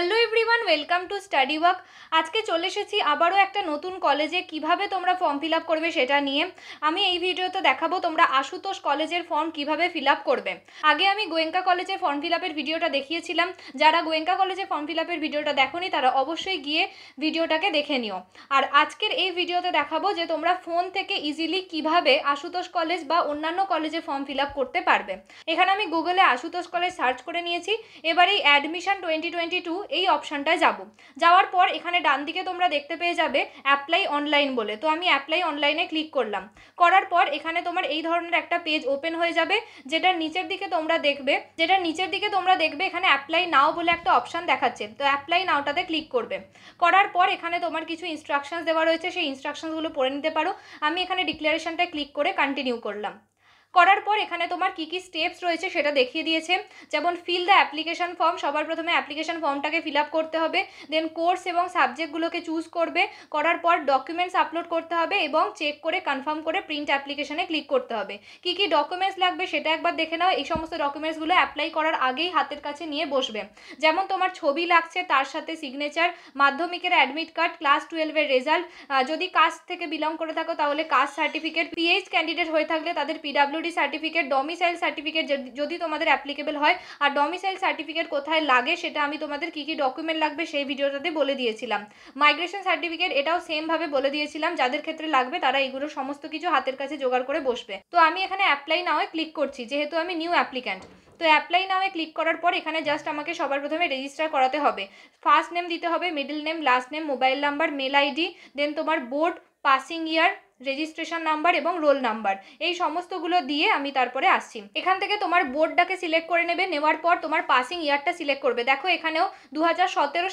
hello everyone welcome to study work আজকে চলে এসেছি আবারও একটা নতুন কলেজে কিভাবে তোমরা ফর্ম ফিল করবে সেটা নিয়ে আমি এই ভিডিওতে দেখাবো তোমরা আশুতোষ কলেজের ফর্ম কিভাবে ফিল করবে আগে আমি গোয়েঙ্কা কলেজের ফর্ম ফিল ভিডিওটা দেখিয়েছিলাম যারা গোয়েঙ্কা কলেজে ফর্ম ফিল ভিডিওটা দেখোনি তারা অবশ্যই গিয়ে ভিডিওটাকে দেখে নিও আর আজকের এই ভিডিওতে দেখাবো যে তোমরা ফোন থেকে ইজিলি কিভাবে আশুতোষ কলেজ বা অন্যান্য কলেজে ফর্ম ফিল করতে পারবে এখানে আমি গুগলে আশুতোষ কলেজ সার্চ করে নিয়েছি এবার এই অ্যাডমিশন টোয়েন্টি টোয়েন্টি টু এই অপশানটায় যাব যাওয়ার পর এখানে ডান দিকে তোমরা দেখতে পেয়ে যাবে অ্যাপ্লাই অনলাইন বলে তো আমি অ্যাপ্লাই অনলাইনে ক্লিক করলাম করার পর এখানে তোমার এই ধরনের একটা পেজ ওপেন হয়ে যাবে যেটার নিচের দিকে তোমরা দেখবে যেটার নিচের দিকে তোমরা দেখবে এখানে অ্যাপ্লাই নাও বলে একটা অপশান দেখাচ্ছে তো অ্যাপ্লাই নাওটাতে ক্লিক করবে করার পর এখানে তোমার কিছু ইনস্ট্রাকশানস দেওয়া রয়েছে সেই ইনস্ট্রাকশানসগুলো পড়ে নিতে পারো আমি এখানে ডিক্লারেশনটায় ক্লিক করে কন্টিনিউ করলাম করার পর এখানে তোমার কি কি স্টেপস রয়েছে সেটা দেখিয়ে দিয়েছে যেমন ফিল দ্য অ্যাপ্লিকেশন ফর্ম সবার প্রথমে অ্যাপ্লিকেশন ফর্মটাকে ফিল আপ করতে হবে দেন কোর্স এবং সাবজেক্টগুলোকে চুজ করবে করার পর ডকুমেন্টস আপলোড করতে হবে এবং চেক করে কনফার্ম করে প্রিন্ট অ্যাপ্লিকেশানে ক্লিক করতে হবে কি কি ডকুমেন্টস লাগবে সেটা একবার দেখে নাও এই সমস্ত ডকুমেন্টসগুলো অ্যাপ্লাই করার আগেই হাতের কাছে নিয়ে বসবে যেমন তোমার ছবি লাগছে তার সাথে সিগনেচার মাধ্যমিকের অ্যাডমিট কার্ড ক্লাস টুয়েলভের রেজাল্ট যদি কাস্ট থেকে বিলং করে থাকো তাহলে কাস্ট সার্টিফিকেট পিএইচ ক্যান্ডিডেট হয়ে থাকলে তাদের PW WD certificate domicile certificate যদি তোমাদের অ্যাপ্লিকেবল হয় আর ডমিসাইল সার্টিফিকেট কোথায় লাগে সেটা আমি তোমাদের কী কী ডকুমেন্ট লাগবে সেই ভিডিওটাতে বলে দিয়েছিলাম মাইগ্রেশন সার্টিফিকেট এটাও সেমভাবে বলে দিয়েছিলাম যাদের ক্ষেত্রে লাগবে তারা এইগুলো সমস্ত কিছু হাতের কাছে জোগাড় করে বসবে তো আমি এখানে অ্যাপ্লাই নাও ক্লিক করছি যেহেতু আমি নিউ অ্যাপ্লিক্যান্ট তো অ্যাপ্লাই নাও ক্লিক করার পর এখানে জাস্ট আমাকে সবার প্রথমে রেজিস্টার করাতে হবে ফার্স্ট নেম দিতে হবে middle name last name mobile number mail ID then তোমার board passing year registration number এবং রোল নাম্বার এই সমস্তগুলো দিয়ে আমি তারপরে আসছি এখান থেকে তোমার বোর্ডটাকে সিলেক্ট করে নেবে নেওয়ার পর তোমার পাসিং ইয়ারটা সিলেক্ট করবে দেখো এখানেও দু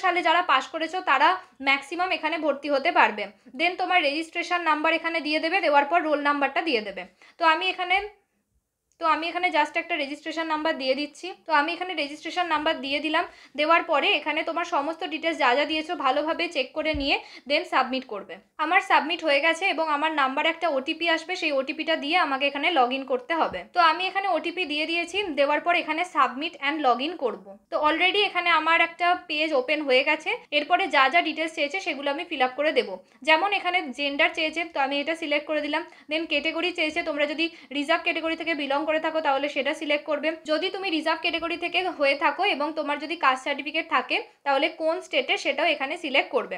সালে যারা পাস করেছো তারা ম্যাক্সিমাম এখানে ভর্তি হতে পারবে দেন তোমার রেজিস্ট্রেশন নাম্বার এখানে দিয়ে দেবে দেওয়ার পর রোল নাম্বারটা দিয়ে দেবে তো আমি এখানে তো আমি এখানে জাস্ট একটা রেজিস্ট্রেশন নাম্বার দিয়ে দিচ্ছি তো আমি এখানে রেজিস্ট্রেশন নাম্বার দিয়ে দিলাম দেওয়ার পরে এখানে তোমার সমস্ত ডিটেলস যা যা দিয়েছো ভালোভাবে চেক করে নিয়ে দেন সাবমিট করবে আমার সাবমিট হয়ে গেছে এবং আমার নাম্বার একটা ওটিপি আসবে সেই ওটিপিটা দিয়ে আমাকে এখানে লগ করতে হবে তো আমি এখানে ওটিপি দিয়ে দিয়েছি দেওয়ার পর এখানে সাবমিট অ্যান্ড লগ ইন করবো তো অলরেডি এখানে আমার একটা পেজ ওপেন হয়ে গেছে এরপরে যা যা ডিটেলস চেয়েছে সেগুলো আমি ফিল আপ করে দেবো যেমন এখানে জেন্ডার চেয়েছে তো আমি এটা সিলেক্ট করে দিলাম দেন ক্যাটেগরি চেয়েছে তোমরা যদি রিজার্ভ ক্যাটেগরি থেকে বিলং করে থাকো তাহলে সেটা সিলেক্ট করবে যদি তুমি রিজার্ভ ক্যাটেগরি থেকে হয়ে থাকো এবং তোমার যদি কাস্ট সার্টিফিকেট থাকে তাহলে কোন স্টেটে সেটাও এখানে সিলেক্ট করবে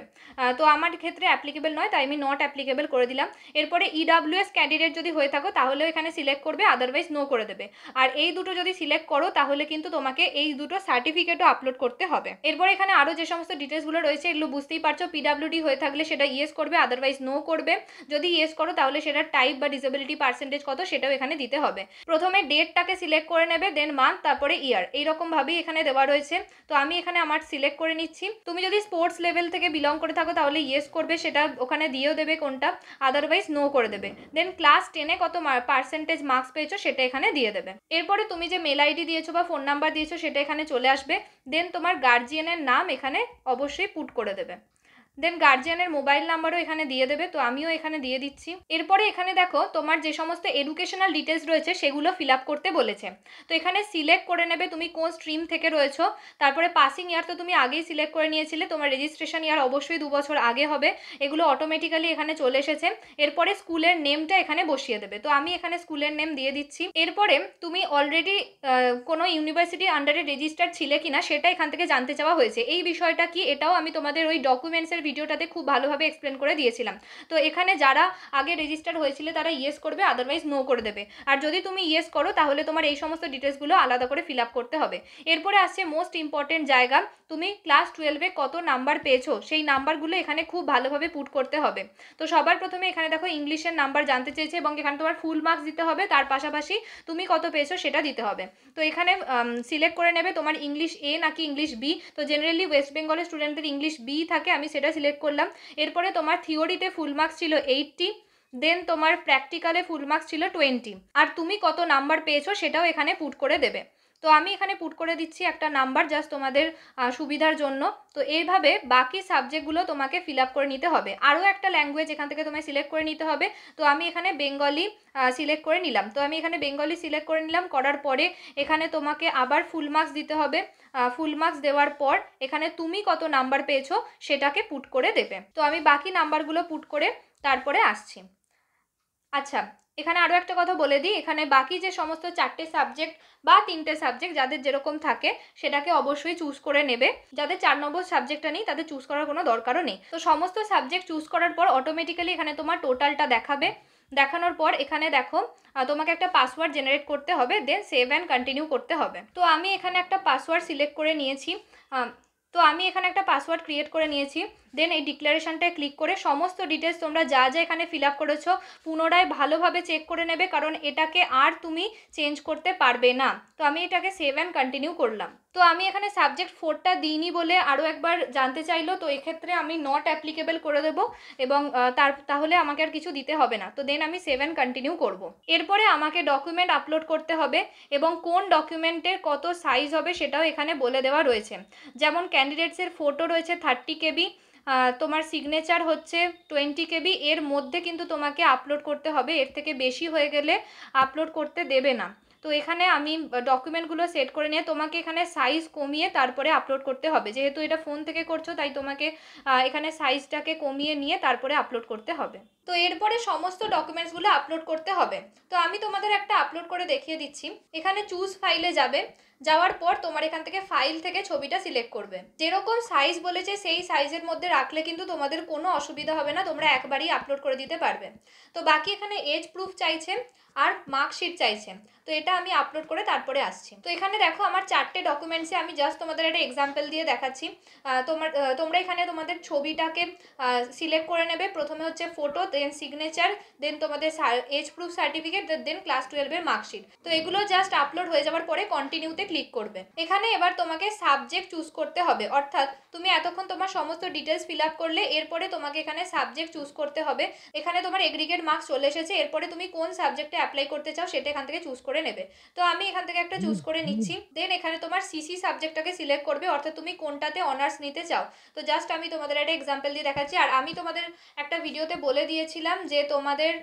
তো আমার ক্ষেত্রে অ্যাপ্লিকেবল নয় তাই আমি নট অ্যাপ্লিকেবল করে দিলাম এরপরে ইডাব্লিউএস e ক্যান্ডিডেট যদি হয়ে থাকো তাহলেও এখানে সিলেক্ট করবে আদারওয়াইজ নো করে দেবে আর এই দুটো যদি সিলেক্ট করো তাহলে কিন্তু তোমাকে এই দুটো সার্টিফিকেটও আপলোড করতে হবে এরপর এখানে আরও যে সমস্ত ডিটেলসগুলো রয়েছে এগুলো বুঝতেই পারছো পিডাব্লিউডি হয়ে থাকলে সেটা ইয়েস করবে আদারওয়াইজ নো করবে যদি ইয়েস করো তাহলে সেটা টাইপ বা ডিসেবিলিটি পার্সেন্টেজ কত সেটাও এখানে দিতে হবে প্রথমে ডেটটাকে সিলেক্ট করে নেবে দেন মান্থ তারপরে ইয়ার এইরকমভাবেই এখানে দেওয়া রয়েছে তো আমি এখানে আমার সিলেক্ট করে নিচ্ছি তুমি যদি স্পোর্টস লেভেল থেকে বিলং করে থাকো তাহলে ইয়েস করবে সেটা ওখানে দিয়েও দেবে কোনটা আদারওয়াইজ নো করে দেবে দেন ক্লাস টেনে কত পার্সেন্টেজ মার্কস পেয়েছো সেটা এখানে দিয়ে দেবে এরপরে তুমি যে মেল আইডি দিয়েছো বা ফোন নাম্বার দিয়েছো সেটা এখানে চলে আসবে দেন তোমার গার্জিয়ানের নাম এখানে অবশ্যই পুট করে দেবে দেন গার্জিয়ানের মোবাইল নাম্বারও এখানে দিয়ে দেবে তো আমিও এখানে দিয়ে দিচ্ছি এরপরে এখানে দেখো তোমার যে সমস্ত এডুকেশনাল ডিটেলস রয়েছে সেগুলো ফিল আপ করতে বলেছে তো এখানে সিলেক্ট করে নেবে তুমি কোন স্ট্রিম থেকে রয়েছো তারপরে পাসিং ইয়ার তো তুমি আগেই সিলেক্ট করে নিয়েছিলে তোমার রেজিস্ট্রেশন ইয়ার অবশ্যই দু বছর আগে হবে এগুলো অটোমেটিক্যালি এখানে চলে এসেছে এরপরে স্কুলের নেমটা এখানে বসিয়ে দেবে তো আমি এখানে স্কুলের নেম দিয়ে দিচ্ছি এরপরে তুমি অলরেডি কোনো ইউনিভার্সিটির আন্ডারে রেজিস্টার ছিলে কিনা সেটা এখান থেকে জানতে চাওয়া হয়েছে এই বিষয়টা কি এটাও আমি তোমাদের ওই ডকুমেন্টসের ভিডিওটাতে খুব ভালোভাবে এক্সপ্লেন করে দিয়েছিলাম তো এখানে যারা আগে রেজিস্টার হয়েছিল তারা ইয়েস করবে আদারওয়াইজ নো করে দেবে আর যদি তুমি ইয়েস করো তাহলে তোমার এই সমস্ত ডিটেলসগুলো আলাদা করে ফিল আপ করতে হবে এরপরে আসছে মোস্ট ইম্পর্টেন্ট জায়গা তুমি ক্লাস টুয়েলভে কত নাম্বার পেয়েছো সেই নাম্বারগুলো এখানে খুব ভালোভাবে পুট করতে হবে তো সবার প্রথমে এখানে দেখো ইংলিশের নাম্বার জানতে চেয়েছে এবং এখানে তোমার ফুল মার্কস দিতে হবে তার পাশাপাশি তুমি কত পেয়েছো সেটা দিতে হবে তো এখানে সিলেক্ট করে নেবে তোমার ইংলিশ এ নাকি ইংলিশ বি তো জেনারেলি ওয়েস্ট বেঙ্গলের স্টুডেন্টদের ইংলিশ বি থাকে আমি সেটা এটা সিলেক্ট করলাম এরপরে তোমার থিওরিতে ফুল মার্কস ছিল এইটটি দেন তোমার প্র্যাকটিক্যালে ফুল মার্কস ছিল টোয়েন্টি আর তুমি কত নাম্বার পেয়েছো সেটাও এখানে পুট করে দেবে তো আমি এখানে পুট করে দিচ্ছি একটা নাম্বার জাস্ট তোমাদের সুবিধার জন্য তো এইভাবে বাকি সাবজেক্টগুলো তোমাকে ফিল করে নিতে হবে আরও একটা ল্যাঙ্গুয়েজ এখান থেকে তোমায় সিলেক্ট করে নিতে হবে তো আমি এখানে বেঙ্গলি সিলেক্ট করে নিলাম তো আমি এখানে বেঙ্গলি সিলেক্ট করে নিলাম করার পরে এখানে তোমাকে আবার ফুল মার্কস দিতে হবে ফুল মার্কস দেওয়ার পর এখানে তুমি কত নাম্বার পেয়েছো সেটাকে পুট করে দেবে তো আমি বাকি নাম্বারগুলো পুট করে তারপরে আসছি আচ্ছা এখানে আরও একটা কথা বলে দিই এখানে বাকি যে সমস্ত চারটে সাবজেক্ট বা তিনটে সাবজেক্ট যাদের যেরকম থাকে সেটাকে অবশ্যই চুজ করে নেবে যাদের চার নম্বর সাবজেক্টটা নেই তাদের চুজ করার কোনো দরকারও নেই তো সমস্ত সাবজেক্ট চুজ করার পর অটোমেটিক্যালি এখানে তোমার টোটালটা দেখাবে দেখানোর পর এখানে দেখো তোমাকে একটা পাসওয়ার্ড জেনারেট করতে হবে দেন সেভ অ্যান্ড কন্টিনিউ করতে হবে তো আমি এখানে একটা পাসওয়ার্ড সিলেক্ট করে নিয়েছি তো আমি এখানে একটা পাসওয়ার্ড ক্রিয়েট করে নিয়েছি দেন এই ডিক্লারেশনটায় ক্লিক করে সমস্ত ডিটেলস তোমরা যা যা এখানে ফিল আপ করেছো পুনরায় ভালোভাবে চেক করে নেবে কারণ এটাকে আর তুমি চেঞ্জ করতে পারবে না তো আমি এটাকে সেভ অ্যান্ড কন্টিনিউ করলাম তো আমি এখানে সাবজেক্ট ফোরটা দিইনি বলে আরও একবার জানতে চাইলো তো এক্ষেত্রে আমি নট অ্যাপ্লিকেবল করে দেবো এবং তার তাহলে আমাকে আর কিছু দিতে হবে না তো দেন আমি সেভেন কন্টিনিউ করবো এরপরে আমাকে ডকুমেন্ট আপলোড করতে হবে এবং কোন ডকুমেন্টের কত সাইজ হবে সেটাও এখানে বলে দেওয়া রয়েছে যেমন ক্যান্ডিডেটসের ফটো রয়েছে থার্টি কেবি তোমার সিগনেচার হচ্ছে টোয়েন্টি কেবি এর মধ্যে কিন্তু তোমাকে আপলোড করতে হবে এর থেকে বেশি হয়ে গেলে আপলোড করতে দেবে না তো এখানে আমি ডকুমেন্টগুলো সেট করে নিয়ে তোমাকে এখানে সাইজ কমিয়ে তারপরে আপলোড করতে হবে যেহেতু এটা ফোন থেকে করছো তাই তোমাকে এখানে সাইজটাকে কমিয়ে নিয়ে তারপরে আপলোড করতে হবে তো এরপরে সমস্ত ডকুমেন্টসগুলো আপলোড করতে হবে তো আমি তোমাদের একটা আপলোড করে দেখিয়ে দিচ্ছি এখানে চুজ ফাইলে যাবে যাওয়ার পর তোমার এখান থেকে ফাইল থেকে ছবিটা সিলেক্ট করবে যেরকম সাইজ বলেছে সেই সাইজের মধ্যে রাখলে কিন্তু তোমাদের কোনো অসুবিধা হবে না তোমরা একবারই আপলোড করে দিতে পারবে তো বাকি এখানে এজ প্রুফ চাইছে আর মার্কশিট চাইছে তো এটা আমি আপলোড করে তারপরে আসছি তো এখানে দেখো আমার চারটে ডকুমেন্টসে আমি জাস্ট তোমাদের একটা এক্সাম্পল দিয়ে দেখাচ্ছি তোমার তোমরা এখানে তোমাদের ছবিটাকে সিলেক্ট করে নেবে প্রথমে হচ্ছে ফটো দেন সিগনেচার দেন তোমাদের age proof certificate then class টুয়েলভের মার্কশিট তো এগুলো জাস্ট আপলোড হয়ে যাওয়ার পরে কন্টিনিউতে ক্লিক করবে এখানে এবার তোমাকে সাবজেক্ট চুজ করতে হবে অর্থাৎ তুমি এতক্ষণ তোমার সমস্ত ডিটেলস ফিল আপ করলে এরপরে তোমাকে এখানে সাবজেক্ট চুজ করতে হবে এখানে তোমার এগ্রিগেট মার্কস চলে এসেছে এরপরে তুমি কোন সাবজেক্টে অ্যাপ্লাই করতে চাও সেটা এখান থেকে চুজ করে নেবে তো আমি এখান থেকে একটা চুজ করে নিচ্ছি দেন এখানে তোমার সিসি সাবজেক্টটাকে সিলেক্ট করবে অর্থাৎ তুমি কোনটাতে অনার্স নিতে চাও তো জাস্ট আমি তোমাদের একটা এক্সাম্পল দিয়ে দেখাচ্ছি আর আমি তোমাদের একটা ভিডিওতে বলে দিয়েছিলাম যে তোমাদের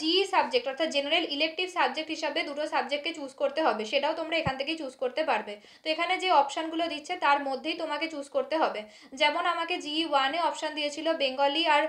জি সাবজেক্ট অর্থাৎ জেনারেল ইলেকটিভ সাবজেক্ট হিসাবে দুটো সাবজেক্টকে চুজ করতে হবে সেটাও তোমরা এখান থেকে চুজ করতে পারবে তো এখানে যে অপশানগুলো দিচ্ছে তার মধ্যেই তোমাকে চুজ করতে হবে যেমন আমাকে জি ওয়ানে অপশান দিয়েছিল বেঙ্গলি আর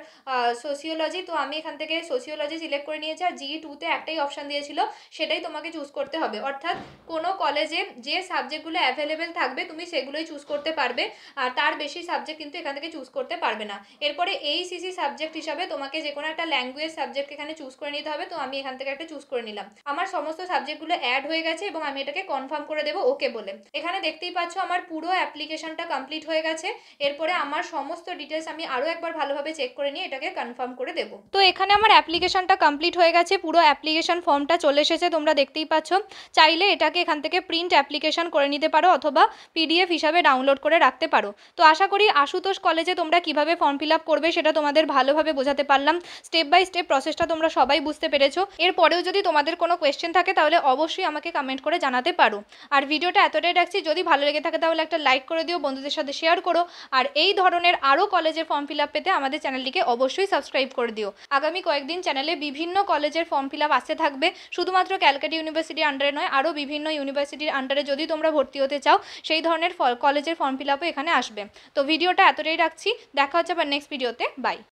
সোসিওলজি তো আমি এখান থেকে সোসিওলজি সিলেক্ট করে নিয়েছি আর জি টুতে একটাই অপশান দিয়েছিল সেটাই তোমাকে চুজ করতে হবে অর্থাৎ কোনো কলেজে যে সাবজেক্টগুলো অ্যাভেলেবেল থাকবে তুমি সেগুলোই চুজ করতে পারবে আর তার বেশি সাবজেক্ট কিন্তু এখান থেকে চুজ করতে পারবে না এরপরে এই সিসি সাবজেক্ট হিসাবে তোমাকে যে কোনো একটা ল্যাঙ্গুয়েজ সাবজেক্ট এখানে চুজ করে নিতে হবে তো আমি এখান থেকে একটা চুজ করে নিলাম আমার সমস্ত সাবজেক্টগুলো অ্যাড হয়ে গেছে এবং আমি এটাকে কনফার্ম করে দেবো ওকে বলে এখানে দেখতেই পাচ্ছ আমার পুরো অ্যাপ্লিকেশনটা কমপ্লিট হয়ে গেছে এরপরে আমার সমস্ত ডিটেলস আমি আরও একবার ভালোভাবে চেক করে নিয়ে এটাকে কনফার্ম করে দেবো তো এখানে আমার অ্যাপ্লিকেশনটা কমপ্লিট হয়ে গেছে পুরো অ্যাপ্লিকেশন ফর্মটা চলে এসেছে তোমরা দেখতেই পাচ্ছ চাইলে এটাকে এখান থেকে প্রিন্ট অ্যাপ্লিকেশন করে নিতে পারো অথবা পিডিএফ হিসাবে ডাউনলোড করে রাখতে পারো তো আশা করি আশুতোষ কলেজে তোমরা কিভাবে ফর্ম ফিল আপ করবে সেটা তোমাদের ভালোভাবে বোঝাতে পারলাম স্টেপ বাই স্টেপ প্রসেসটা তোমরা সবাই বুঝতে পেরেছো এরপরেও যদি তোমাদের কোনো কোয়েশ্চেন থাকে তাহলে অবশ্যই আমাকে কমেন্ট করে জানাতে পারো আর ভিডিওটা এতটাই রাখছি যদি ভালো লেগে থাকে তাহলে একটা লাইক করে দিও বন্ধুদের সাথে শেয়ার করো আর এই ধরনের আরও কলেজের ফর্ম ফিল আপ পেতে আমাদের চ্যানেলটিকে অবশ্যই সাবস্ক্রাইব করে দিও আগামী কয়েকদিন চ্যানেলে বিভিন্ন কলেজের ফর্ম ফিল আপ আসতে থাকবে শুধুমাত্র ক্যালকাটা ইউনিভার্সিটির আন্ডারে নয় আরও বিভিন্ন ইউনিভার্সিটির আন্ডারে যদি তোমরা ভর্তি হতে চাও সেই ধরনের কলেজের ফর্ম ফিল আপও এখানে আসবে তো ভিডিওটা এতটাই রাখছি দেখা হচ্ছে আবার নেক্সট ভিডিওতে বাই